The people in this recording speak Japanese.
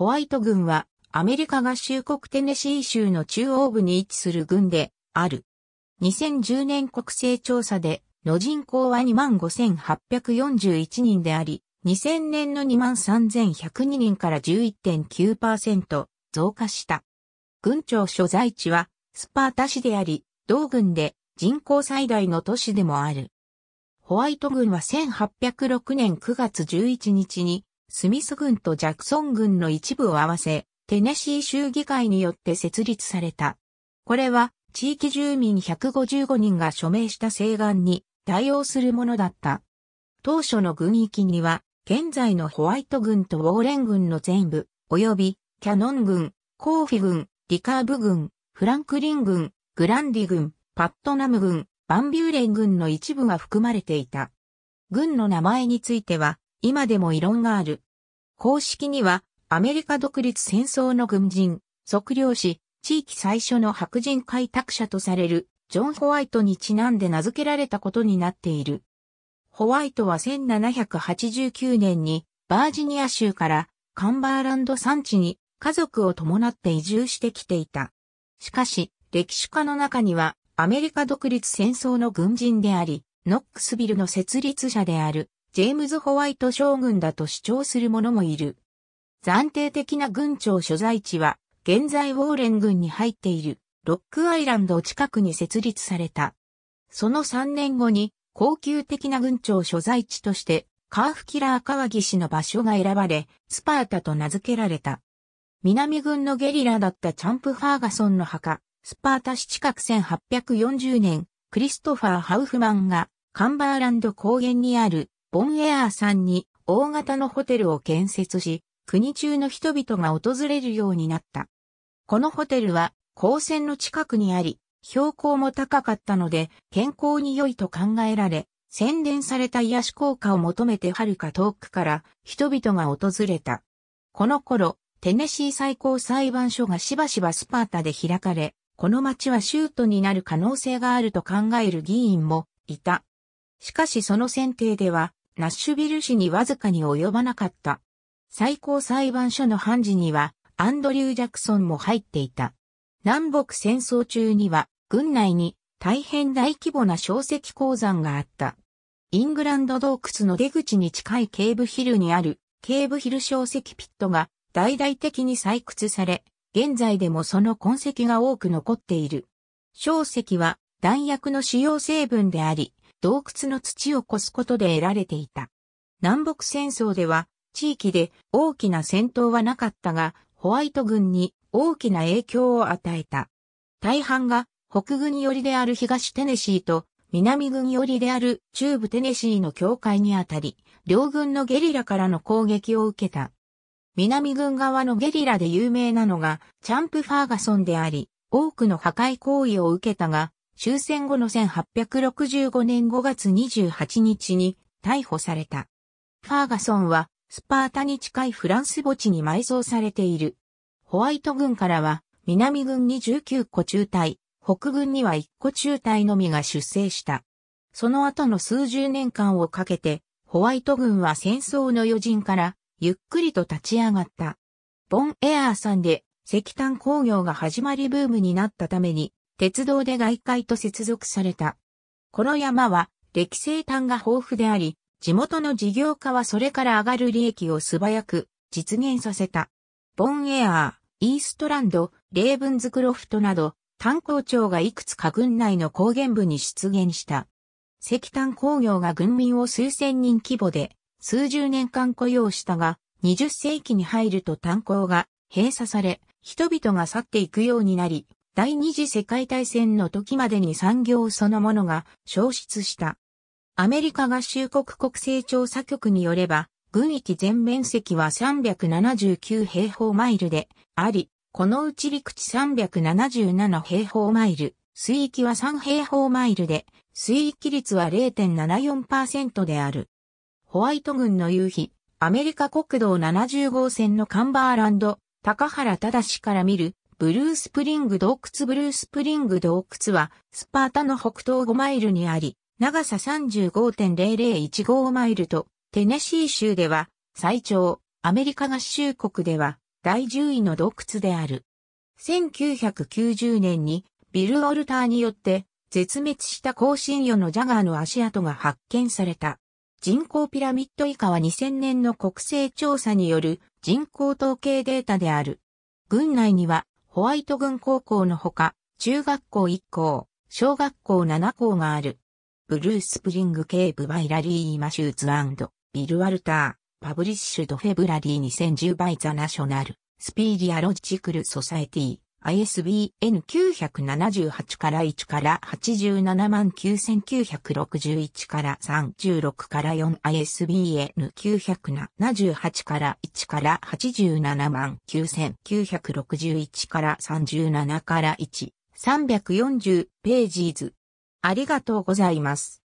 ホワイト軍はアメリカ合衆国テネシー州の中央部に位置する軍である。2010年国勢調査での人口は25,841人であり、2000年の23,102人から11.9%増加した。軍庁所在地はスパータ市であり、同軍で人口最大の都市でもある。ホワイト軍は1806年9月11日にスミス軍とジャクソン軍の一部を合わせ、テネシー州議会によって設立された。これは地域住民155人が署名した請願に対応するものだった。当初の軍域には、現在のホワイト軍とウォーレン軍の全部、及びキャノン軍、コーフィ軍、リカーブ軍、フランクリン軍、グランディ軍、パットナム軍、バンビューレン軍の一部が含まれていた。軍の名前については、今でも異論がある。公式には、アメリカ独立戦争の軍人、測量士、地域最初の白人開拓者とされる、ジョン・ホワイトにちなんで名付けられたことになっている。ホワイトは1789年に、バージニア州から、カンバーランド山地に、家族を伴って移住してきていた。しかし、歴史家の中には、アメリカ独立戦争の軍人であり、ノックスビルの設立者である、ジェームズ・ホワイト将軍だと主張する者もいる。暫定的な軍庁所在地は、現在ウォーレン軍に入っている、ロックアイランド近くに設立された。その3年後に、高級的な軍庁所在地として、カーフキラー川岸の場所が選ばれ、スパータと名付けられた。南軍のゲリラだったチャンプ・ファーガソンの墓、スパータ市近く1840年、クリストファー・ハウフマンが、カンバーランド高原にあるボンエアーさんに大型のホテルを建設し、国中の人々が訪れるようになった。このホテルは高専の近くにあり、標高も高かったので健康に良いと考えられ、洗練された癒し効果を求めて遥か遠くから人々が訪れた。この頃、テネシー最高裁判所がしばしばスパータで開かれ、この町は州都になる可能性があると考える議員もいた。しかしその選定ではナッシュビル市にわずかに及ばなかった。最高裁判所の判事には、アンドリュー・ジャクソンも入っていた。南北戦争中には、軍内に大変大規模な小石鉱山があった。イングランド洞窟の出口に近いケーブヒルにあるケーブヒル小石ピットが大々的に採掘され、現在でもその痕跡が多く残っている。小石は弾薬の使用成分であり、洞窟の土を越すことで得られていた。南北戦争では地域で大きな戦闘はなかったが、ホワイト軍に大きな影響を与えた。大半が北軍寄りである東テネシーと南軍寄りである中部テネシーの境界にあたり、両軍のゲリラからの攻撃を受けた。南軍側のゲリラで有名なのがチャンプ・ファーガソンであり、多くの破壊行為を受けたが、終戦後の1865年5月28日に逮捕された。ファーガソンはスパータに近いフランス墓地に埋葬されている。ホワイト軍からは南軍に19個中隊、北軍には1個中隊のみが出征した。その後の数十年間をかけて、ホワイト軍は戦争の余人からゆっくりと立ち上がった。ボンエアーさんで石炭工業が始まりブームになったために、鉄道で外界と接続された。この山は、歴生炭が豊富であり、地元の事業家はそれから上がる利益を素早く実現させた。ボンエアー、イーストランド、レーブンズクロフトなど、炭鉱町がいくつか軍内の高原部に出現した。石炭工業が軍民を数千人規模で、数十年間雇用したが、20世紀に入ると炭鉱が閉鎖され、人々が去っていくようになり、第二次世界大戦の時までに産業そのものが消失した。アメリカ合衆国国勢調査局によれば、軍域全面積は379平方マイルであり、このうち陸地377平方マイル、水域は3平方マイルで、水域率は0.74%である。ホワイト軍の夕日、アメリカ国道70号線のカンバーランド、高原正から見るブルースプリング洞窟ブルースプリング洞窟は、スパータの北東5マイルにあり、長さ35.0015マイルと、テネシー州では、最長、アメリカ合衆国では、第10位の洞窟である。1990年に、ビル・オルターによって、絶滅した更新魚のジャガーの足跡が発見された。人口ピラミッド以下は2000年の国勢調査による人口統計データである。軍内にはホワイト軍高校のほか、中学校1校、小学校7校がある。ブルースプリング警部バイラリー・マシューズビル・ワルター、パブリッシュド・フェブラリー2010バイザ・ナショナル、スピーディア・ロジクル・ソサエティ。ISBN 978から1から879,961から36から4 ISBN 978から1から879,961から37から1 340ページーズ。ありがとうございます。